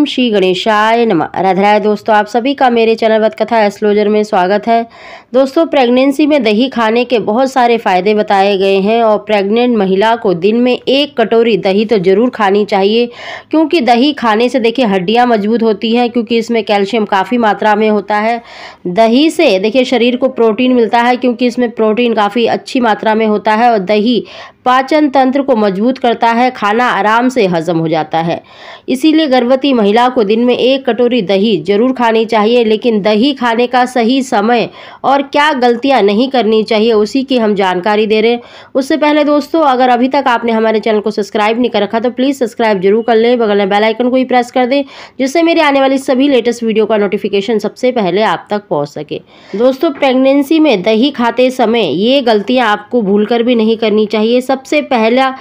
ओम श्री गणेशाय नमः राधा राय दोस्तों आप सभी का मेरे चैनल कथा एस्लोजर में स्वागत है दोस्तों प्रेगनेंसी में दही खाने के बहुत सारे फ़ायदे बताए गए हैं और प्रेग्नेंट महिला को दिन में एक कटोरी दही तो ज़रूर खानी चाहिए क्योंकि दही खाने से देखिए हड्डियाँ मजबूत होती हैं क्योंकि इसमें कैल्शियम काफ़ी मात्रा में होता है दही से देखिए शरीर को प्रोटीन मिलता है क्योंकि इसमें प्रोटीन काफ़ी अच्छी मात्रा में होता है और दही पाचन तंत्र को मजबूत करता है खाना आराम से हजम हो जाता है इसीलिए गर्भवती महिला को दिन में एक कटोरी दही जरूर खानी चाहिए लेकिन दही खाने का सही समय और क्या गलतियां नहीं करनी चाहिए उसी की हम जानकारी दे रहे हैं उससे पहले दोस्तों अगर अभी तक आपने हमारे चैनल को सब्सक्राइब नहीं कर रखा तो प्लीज़ सब्सक्राइब जरूर कर लें बगल में बेलाइकन को ही प्रेस कर दें जिससे मेरी आने वाली सभी लेटेस्ट वीडियो का नोटिफिकेशन सबसे पहले आप तक पहुँच सके दोस्तों प्रेगनेंसी में दही खाते समय ये गलतियाँ आपको भूल भी नहीं करनी चाहिए सबसे पहला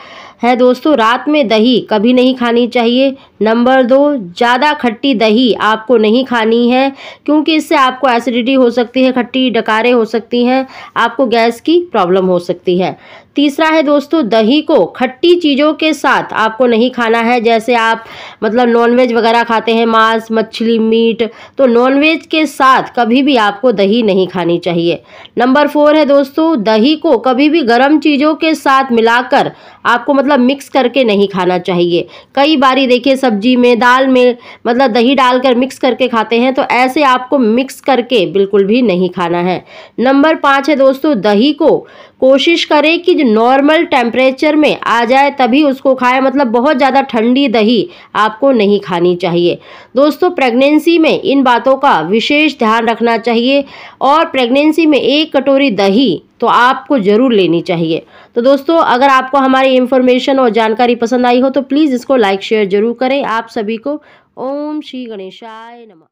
है दोस्तों रात में दही कभी नहीं खानी चाहिए नंबर दो ज़्यादा खट्टी दही आपको नहीं खानी है क्योंकि इससे आपको एसिडिटी हो सकती है खट्टी डकारें हो सकती हैं आपको गैस की प्रॉब्लम हो सकती है तीसरा है दोस्तों दही को खट्टी चीज़ों के साथ आपको नहीं खाना है जैसे आप मतलब नॉनवेज वगैरह खाते हैं मांस मछली मीट तो नॉनवेज के साथ कभी भी आपको दही नहीं खानी चाहिए नंबर फोर है दोस्तों दही को कभी भी गर्म चीज़ों के साथ मिलाकर आपको मतलब मतलब मिक्स करके नहीं खाना चाहिए कई बारी देखिए सब्जी में दाल में मतलब दही डालकर मिक्स करके खाते हैं तो ऐसे आपको मिक्स करके बिल्कुल भी नहीं खाना है नंबर पाँच है दोस्तों दही को कोशिश करें कि नॉर्मल टेम्परेचर में आ जाए तभी उसको खाएं मतलब बहुत ज़्यादा ठंडी दही आपको नहीं खानी चाहिए दोस्तों प्रेगनेंसी में इन बातों का विशेष ध्यान रखना चाहिए और प्रेगनेंसी में एक कटोरी दही तो आपको ज़रूर लेनी चाहिए तो दोस्तों अगर आपको हमारी इन्फॉर्मेशन और जानकारी पसंद आई हो तो प्लीज़ इसको लाइक शेयर ज़रूर करें आप सभी को ओम श्री गणेशाय नमः